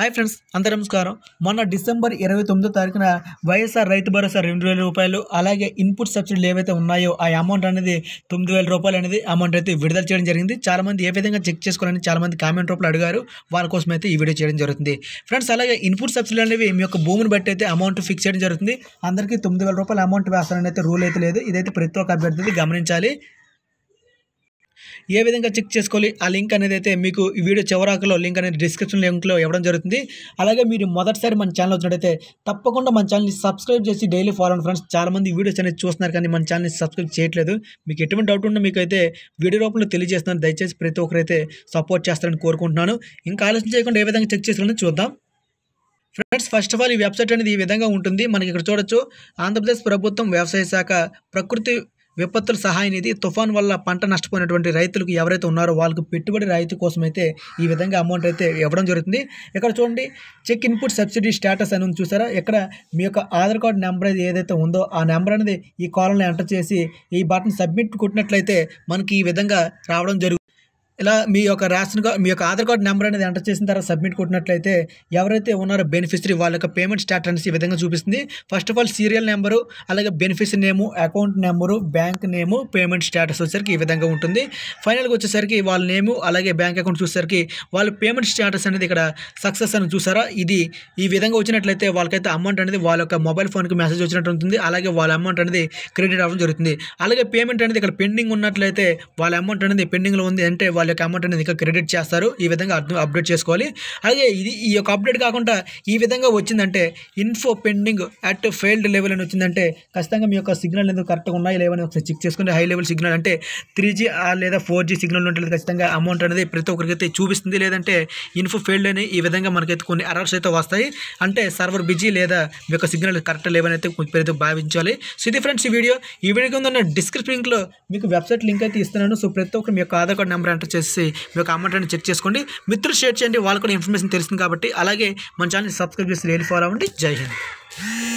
hi friends అందరూ నమస్కారం మొన్న డిసెంబర్ ఇరవై తొమ్మిదో తారీఖున వైఎస్ఆర్ రైతు భరోసా రెండు వేల రూపాయలు అలాగే ఇన్పుట్ సబ్సిడీలు ఏవైతే ఉన్నాయో ఆ అమౌంట్ అనేది తొమ్మిది వేల రూపాయలు అనేది అమౌంట్ అయితే విడుదల చేయడం జరిగింది చాలామంది ఏ విధంగా చెక్ చేసుకోవాలని చాలామంది కామెంట్ రూపంలో అడిగారు వాళ్ళ కోసం అయితే ఈ వీడియో చేయడం జరుగుతుంది ఫ్రెండ్స్ అలాగే ఇన్పుట్ సబ్సిడీలు అనేవి మీ యొక్క భూమిని బట్టి అయితే అమౌంట్ ఫిక్స్ చేయడం జరుగుతుంది అందరికీ తొమ్మిది వేల రూపాయల అమౌంట్ వేస్తానని అయితే రూల్ అయితే లేదు ఇదైతే ప్రతి ఒక్క అభ్యర్థి గమనించాలి ఏ విధంగా చెక్ చేసుకోవాలి ఆ లింక్ అనేది అయితే మీకు ఈ వీడియో చివరాకలో లింక్ అనేది డిస్క్రిప్షన్ లింక్లో ఇవ్వడం జరుగుతుంది అలాగే మీరు మొదటిసారి మన ఛానల్ వచ్చినట్టయితే తప్పకుండా మన ఛానల్ని సబ్స్క్రైబ్ చేసి డైలీ ఫాలో అండ్ ఫ్రెండ్స్ చాలామంది వీడియోస్ అనేది చూస్తున్నారు కానీ మన ఛానల్ని సబ్స్క్రైబ్ చేయట్లేదు మీకు ఎటువంటి డౌట్ ఉన్నా మీకు అయితే వీడియో రూపంలో తెలియజేస్తున్నాను దయచేసి ప్రతి ఒక్కరైతే సపోర్ట్ చేస్తారని కోరుకుంటున్నాను ఇంకా ఆలోచన చేయకుండా ఏ విధంగా చెక్ చేసుకోవాలని చూద్దాం ఫ్రెండ్స్ ఫస్ట్ ఆఫ్ ఆల్ ఈ వెబ్సైట్ అనేది ఈ విధంగా ఉంటుంది మనకి ఇక్కడ చూడొచ్చు ఆంధ్రప్రదేశ్ ప్రభుత్వం వ్యవసాయ శాఖ ప్రకృతి విపత్తుల సహాయ నిధి తుఫాన్ వల్ల పంట నష్టపోయినటువంటి రైతులకు ఎవరైతే ఉన్నారో వాళ్ళకు పెట్టుబడి రాయితీ కోసం అయితే ఈ విధంగా అమౌంట్ అయితే ఇవ్వడం జరుగుతుంది ఇక్కడ చూడండి చెక్ ఇన్పుట్ సబ్సిడీ స్టేటస్ అని చూసారా ఇక్కడ మీ యొక్క ఆధార్ కార్డు నెంబర్ ఏదైతే ఉందో ఆ నెంబర్ అనేది ఈ కాలంలో ఎంటర్ చేసి ఈ బటన్ సబ్మిట్ కొట్టినట్లయితే మనకి ఈ విధంగా రావడం జరుగుతుంది ఇలా మీ యొక్క రేషన్ కార్డ్ మీ యొక్క ఆధార్ కార్డ్ నెంబర్ అనేది ఎంటర్ చేసిన తర్వాత సబ్మిట్ కొట్టినట్లయితే ఎవరైతే ఉన్నారో బెనిఫిషరీ వాళ్ళ యొక్క పేమెంట్ స్టాటస్ ఈ విధంగా చూపిస్తుంది first of all serial number అలాగే beneficiary name account number bank name payment status వచ్చేసరికి ఈ విధంగా ఉంటుంది ఫైనల్గా వచ్చేసరికి వాళ్ళ నేము అలాగే బ్యాంక్ అకౌంట్ చూసేసరికి వాళ్ళ పేమెంట్ స్టాటస్ అనేది ఇక్కడ సక్సెస్ అని చూసారా ఇది ఈ విధంగా వచ్చినట్లయితే వాళ్ళకైతే అమౌంట్ అనేది వాళ్ళ యొక్క మొబైల్ ఫోన్కి మెసేజ్ వచ్చినట్టు ఉంటుంది అలాగే వాళ్ళ అమౌంట్ అనేది క్రెడిట్ అవ్వడం జరుగుతుంది అలాగే పేమెంట్ అనేది ఇక్కడ పెండింగ్ ఉన్నట్లయితే వాళ్ళ అమౌంట్ అనేది పెండింగ్లో ఉంది అంటే వాళ్ళు ఒక అమౌంట్ అనేది ఇంకా క్రెడిట్ చేస్తారు ఈ విధంగా అప్డేట్ చేసుకోవాలి అలాగే ఇది ఈ యొక్క అప్డేట్ కాకుండా ఈ విధంగా వచ్చిందంటే info pending at failed level అని వచ్చిందంటే ఖచ్చితంగా మీ యొక్క సిగ్నల్ అనేది కరెక్ట్గా ఉన్నాయి లేవని ఒకసారి చెక్ చేసుకుంటే హై లెవెల్ సిగ్నల్ అంటే త్రీ జీ లేదా ఫోర్ జీ సిగ్నల్ ఉంటుంది ఖచ్చితంగా అమౌంట్ అనేది ప్రతి ఒక్కరికైతే చూపిస్తుంది లేదంటే ఇన్ఫో ఫెయిల్డ్ అని ఈ విధంగా మనకైతే కొన్ని అరర్స్ అయితే వస్తాయి అంటే సర్వర్ బిజీ లేదా మీ యొక్క సిగ్నల్ కరెక్ట్ లేవని అయితే ప్రతి భావించాలి సో ఇది ఫ్రెండ్స్ ఈ వీడియో ఈ వీడియో కింద ఉన్న డిస్క్రిప్షన్ లింక్లో మీకు వెబ్సైట్ లింక్ అయితే ఇస్తున్నాను సో ప్రతి ఒక్కరు మీ యొక్క ఆధార్ కార్డ్ నెంబర్ ఎంటర్ చేసి చేసి మీ యొక్క అమౌంట్ చెక్ చేసుకోండి మిత్రులు షేర్ చేయండి వాళ్ళకు కూడా ఇన్ఫర్మేషన్ తెలుస్తుంది కాబట్టి అలాగే మన ఛానల్ని సబ్స్క్రైబ్ చేసి వెళ్ళి ఫాలో అవ్వండి జై హింద్